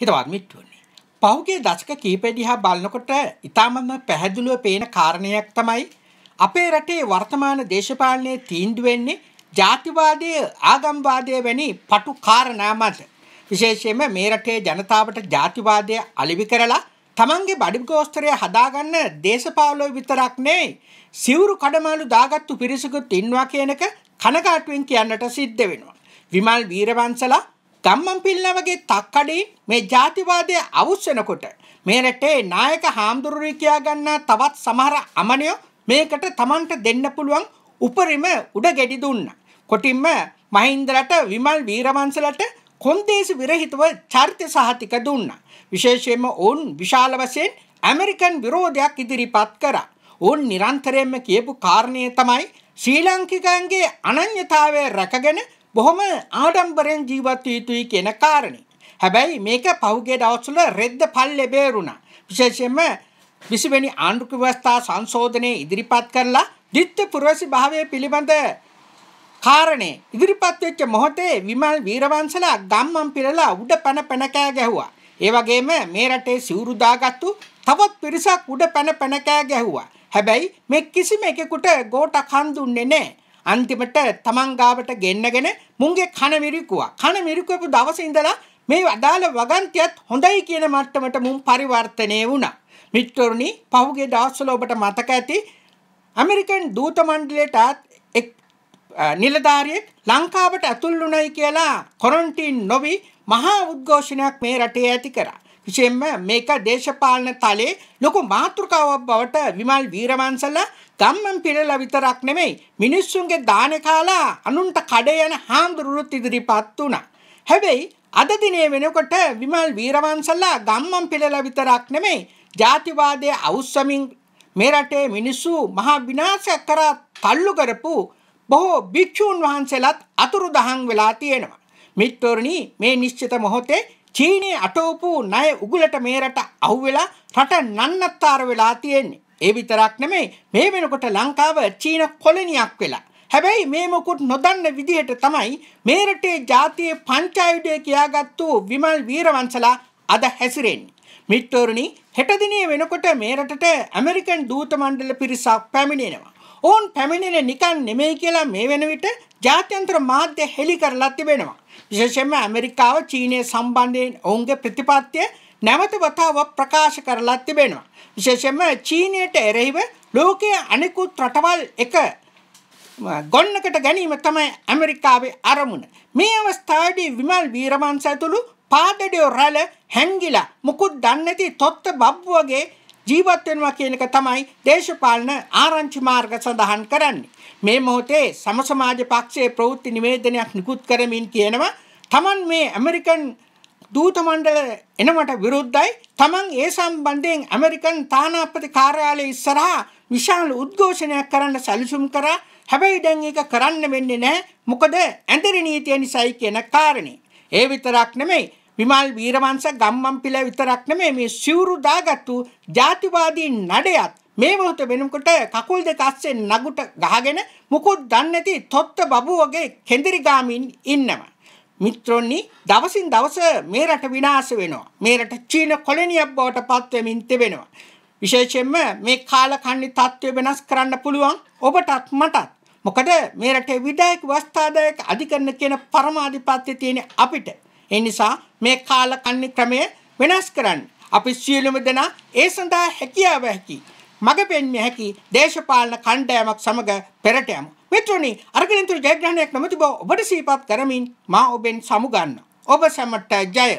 හිතවත් මිත්තුනි. පහුගිය දශක කීපෙ දිහා බලනකොට ඊටමම පැහැදිලිව පේන කාරණයක් තමයි අපේ රටේ වර්තමාන දේශපාලනයේ තීන්දුව වෙන්නේ ජාතිවාදය, ආගම්වාදය වැනි පටු කාරණා මත. විශේෂයෙන්ම මේ රටේ ජනතාවට ජාතිවාදය අලිවි කරලා තමන්ගේ බඩිගෝස්තරය හදාගන්න දේශපාලෝ විතරක් නෙවෙයි සිවුරු කඩමාළු දාගත්තු පිරිසකුත් ඉන්නවා කියන එක කනගාටුවෙන් කියන්නට සිද්ධ වෙනවා. විමල් වීරවංශලා ගම්මන්පිල්ල වගේ තක්කඩින් මේ ජාතිවාදය අවුස් වෙනකොට මේ රටේ නායක හාමුදුරුවෝ කියා ගන්නා තවත් සමහර අමනියෝ මේකට Tamanට දෙන්න පුළුවන් උපරිම උඩ ගැඩි දුන්නා. කොටින්ම මහින්දලට විමල් වීරවංශලට කොන්දේසි විරහිතව චරිත සහතික දුන්නා. විශේෂයෙන්ම ඔවුන් විශාල වශයෙන් ඇමරිකන් විරෝධයක් ඉදිරිපත් කරා. ඔවුන් නිරන්තරයෙන්ම කියපු කාරණය තමයි ශ්‍රී ලාංකිකයන්ගේ අනන්‍යතාවය රැකගෙන බොහොම ආඩම්බරෙන් ජීවත් විය යුතුයි කියන කාරණේ. හැබැයි මේක පහුගිය දවස්වල රෙද්ද පල්ලේ බේරුණා. විශේෂයෙන්ම 20 වෙනි ආණ්ඩුක ව්‍යවස්ථා සංශෝධනයේ ඉදිරිපත් කරලා ditth පුරවැසි භාවය පිළිබඳ කාරණේ ඉදිරිපත් වෙච්ච මොහොතේ විමල් වීරවංශලා ගම්මන් පිරලා උඩ පැන පැන කෑ ගැහුවා. ඒ වගේම මේ රටේ සිවුරු දාගත්තු තවත් පිරිසක් උඩ පැන පැන කෑ ගැහුවා. හැබැයි මේ කිසිම එකෙකුට ගෝටක් හඳුන්නේ නැහැ. අන්තිමට තමන් ගාවට ගෙන්නගෙන මුන්ගේ කන මිරිකුවා. කන මිරිකුවපු දවසේ ඉඳලා මේ අදාළ වගන්තියත් හොඳයි කියන මට්ටමට මුන් පරිවර්තනය වුණා. මිත්‍රෝනි පහුගිය දවස්වල ඔබට මතක ඇති ඇමරිකන් දූත මණ්ඩලයටත් එක් නිලධාරියෙක් ලංකාවට ඇතුල් වුණයි කියලා කොරන්ටීන් නොවි මහා උද්ඝෝෂණයක් මේ රටේ ඇති කරා. විශයෙන්ම මේක දේශපාලන තලේ ලොකු මාතෘකාවක් බවට විමල් වීරමන්සල ගම්මන් පිරලා විතරක් නෙමෙයි මිනිස්සුන්ගේ දාන කාලා අනුන්ට කඩ යන හාමුදුරුවොත් ඉදිරිපත් වුණා. හැබැයි අද දිනේ වෙනකොට විමල් වීරවංශලා ගම්මන් පිළලා විතරක් නෙමෙයි ජාතිවාදයේ අවුස්සමින් මේ රටේ මිනිස්සු මහා විනාශයක් කරා තල්ලු කරපු බොහෝ භික්ෂුන් වහන්සේලාත් අතුරුදහන් වෙලා තියෙනවා. මිත්‍රෝරණී මේ නිශ්චිත මොහොතේ චීනයේ අටවපු ණය උගුලට මේ රට අහුවෙලා රට නන්නත්තර වෙලා තියෙන්නේ. ඒ විතරක් නෙමෙයි මේ වෙනකොට ලංකාව චීන කොලනියක් වෙලා. හැබැයි මේ මොකුත් නොදන්න විදිහට තමයි මේ රටේ ජාතියේ පංචායුඩය කියාගත්තු විමල් වීරවංශලා අද හැසිරෙන්නේ. මිත්තෝරණි හෙට දිනේ වෙනකොට මේ රටට ඇමරිකන් දූත මණ්ඩල පිරිසක් පැමිණෙනවා. ඔවුන් පැමිණෙන්නේ නිකන් නෙමෙයි කියලා මේ වෙන විට ජාත්‍යන්තර මාධ්‍ය හෙළි කරලා තිබෙනවා. විශේෂයෙන්ම ඇමරිකාව චීනය සම්බන්ධයෙන් ඔවුන්ගේ ප්‍රතිපත්තිය නැවත වතාවක් ප්‍රකාශ කරලා තිබෙනවා. විශේෂයෙන්ම චීනයට එරෙහිව ලෝකයේ අනෙකුත් රටවල් එක ගොන්නකට ගැනීම තමයි ඇමරිකාවේ අරමුණ. මේ අවස්ථාවේදී විමල් වීරවංශ ඇතුළු පාදඩිය රැළ හැංගිලා මුකුත් දන්නේ නැති තොත්ත බබ්බු වගේ ජීවත් වෙනවා කියන එක තමයි දේශපාලන ආරංචි මාර්ග සඳහන් කරන්නේ. මේ මොහොතේ සම සමාජ පක්ෂයේ ප්‍රවෘත්ති නිවේදනයක් නිකුත් කරමින් කියනවා Taman මේ ඇමරිකන් දූත මණ්ඩල එනමට විරුද්ධයි Taman ඒ සම්බන්ධයෙන් ඇමරිකන් තානාපති කාර්යාලය ඉස්සරහා විශාල උද්ඝෝෂණයක් කරන්න සැලසුම් කරා හැබැයි දැන් ඒක කරන්න වෙන්නේ නැහැ මොකද ඇඳරි නීතිය නිසායි කියන කාරණේ. ඒ විතරක් නෙමෙයි විමල් වීරවංශ ගම්මන්පිල විතරක් නෙමෙයි මේ සිවුරු දාගත්තු ජාතිවාදී නඩයත් මේ මොහොත වෙනකොට කකුල් දෙක අස්සේ නගුට ගහගෙන මුකුත් දන්නේ නැති තොත්ත බබු වගේ කෙඳිරි ගාමින් ඉන්නවා. මිත්‍රොන්නි දවසින් දවස මේ රට විනාශ වෙනවා. මේ රට චීන කොලොනියක් බවට පත් වෙමින් තිබෙනවා. විශේෂයෙන්ම මේ කාලකන්ණි තත්ත්වය වෙනස් කරන්න පුළුවන් ඔබටත් මටත්. මොකද මේ රටේ විදායක වස්තාදායක අධිකරණ කියන පරමාධිපත්‍ය තියෙන අපිට. ඒ නිසා මේ කාලකන්ණි ක්‍රමය වෙනස් කරන්න. අපි සියලුම දෙනා ඒ සඳහා හැකියාව හැකි මඟ පෙන්විය හැකි දේශපාලන කණ්ඩායමක් සමග පෙරට යමු. මිත්‍රනි, අරගලින්තුරු ජයග්‍රහණයක් නොමැති බව ඔබට සිහිපත් කරමින් මා ඔබෙන් සමුගන්නවා. ඔබ සැමට ජය